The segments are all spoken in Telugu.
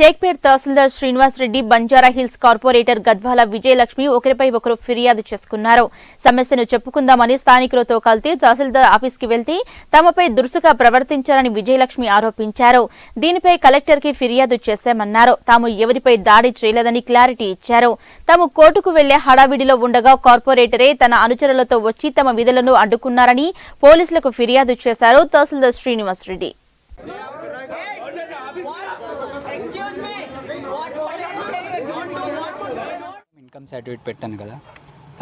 షేక్పేట్ తహసీల్దార్ శ్రీనివాసరెడ్డి బంజారా హిల్స్ కార్పొరేటర్ గద్వాల విజయలక్ష్మి ఒకరిపై ఒకరు ఫిర్యాదు చేసుకున్నారు సమస్యను చెప్పుకుందామని స్థానికులతో కలిసి తహసీల్దార్ ఆఫీస్కి వెళ్తే తమపై దురుసుగా ప్రవర్తించారని విజయలక్ష్మి ఆరోపించారు దీనిపై కలెక్టర్కి ఫిర్యాదు చేశామన్నారు తాము ఎవరిపై దాడి చేయలేదని క్లారిటీ ఇచ్చారు తాము కోర్టుకు వెళ్లే హడావిడిలో ఉండగా కార్పొరేటరే తన అనుచరులతో వచ్చి తమ విధులను అడ్డుకున్నారని పోలీసులకు ఫిర్యాదు చేశారు తహసీల్దార్ శ్రీనివాసరెడ్డి ఇన్కమ్ సర్టిఫికేట్ పెట్టాను కదా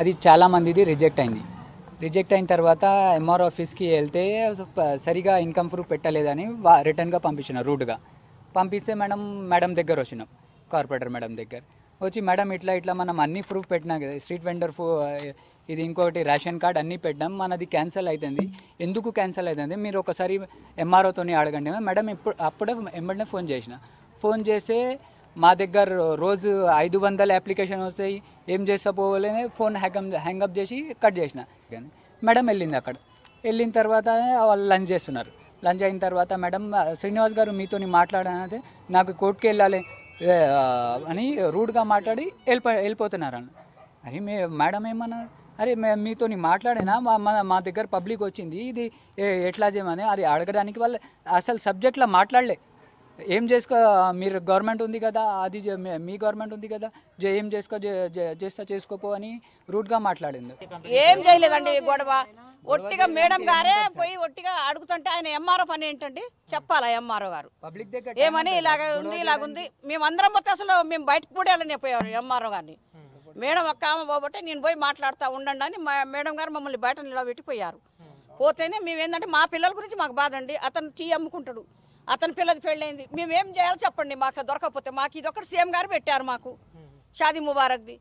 అది చాలామందిది రిజెక్ట్ అయింది రిజెక్ట్ అయిన తర్వాత ఎంఆర్ ఆఫీస్కి వెళ్తే సరిగా ఇన్కమ్ ప్రూఫ్ పెట్టలేదని రిటర్న్గా పంపించిన రూట్గా పంపిస్తే మేడం మేడం దగ్గర వచ్చినాం కార్పొరేటర్ మేడం దగ్గర వచ్చి మేడం ఇట్లా ఇట్లా మనం అన్ని ప్రూఫ్ పెట్టినా కదా స్ట్రీట్ వెండర్ ఇది ఇంకోటి రేషన్ కార్డ్ అన్నీ పెట్టడం మనది క్యాన్సిల్ అవుతుంది ఎందుకు క్యాన్సిల్ అవుతుంది మీరు ఒకసారి ఎంఆర్ఓతో అడగండి మేడం ఇప్పుడు అప్పుడే ఎంబడినే ఫోన్ చేసిన ఫోన్ చేస్తే మా దగ్గర రోజు ఐదు వందల అప్లికేషన్ వస్తాయి ఏం చేస్తా పోవాలని ఫోన్ హ్యాంగప్ హ్యాంగప్ చేసి కట్ చేసిన కానీ మేడం వెళ్ళింది అక్కడ వెళ్ళిన తర్వాత వాళ్ళు లంచ్ చేస్తున్నారు లంచ్ అయిన తర్వాత మేడం శ్రీనివాస్ గారు మీతో మాట్లాడాలంటే నాకు కోర్టుకి వెళ్ళాలి అని రూడ్గా మాట్లాడి వెళ్ళిపో వెళ్ళిపోతున్నారు అని అరే మే మేడం ఏమన్నారు అరే మేము మీతో మాట్లాడినా మా మా దగ్గర పబ్లిక్ వచ్చింది ఇది ఎట్లా చేయమని అది అడగడానికి వాళ్ళు అసలు సబ్జెక్ట్లో మాట్లాడలే ఏం చేసుకో మీరు గవర్నమెంట్ ఉంది కదా అది మీ గవర్నమెంట్ ఉంది కదా ఏం చేసుకో చేస్తా చేసుకోపో అని రూట్గా మాట్లాడింది ఏం చేయలేదండి గొడవ ఒట్టిగా మేడం గారే పోయి ఒట్టిగా అడుగుతుంటే ఆయన ఎంఆర్ఓ పని ఏంటండి చెప్పాలా ఎంఆర్ఓ గారు పబ్లిక్ దగ్గర ఏమని ఇలాగ ఉంది ఇలాగుంది మేమందరం మొత్తం అసలు మేము బయటకు కూడా పోయాం ఎంఆర్ఓ గారిని మేడం ఒక్క ఆమె పోబట్టే నేను పోయి మాట్లాడుతూ ఉండండి అని మేడం గారు మమ్మల్ని బయట నిలబెట్టిపోయారు పోతేనే మేమేందంటే మా పిల్లల గురించి మాకు బాధ అండి అతను టీ అమ్ముకుంటాడు అతని పిల్లది పెళ్ళైంది మేమేం చేయాలో చెప్పండి మాకు దొరకకపోతే మాకు ఇది ఒకటి సీఎం గారు పెట్టారు మాకు షాదీ ముబారక్ది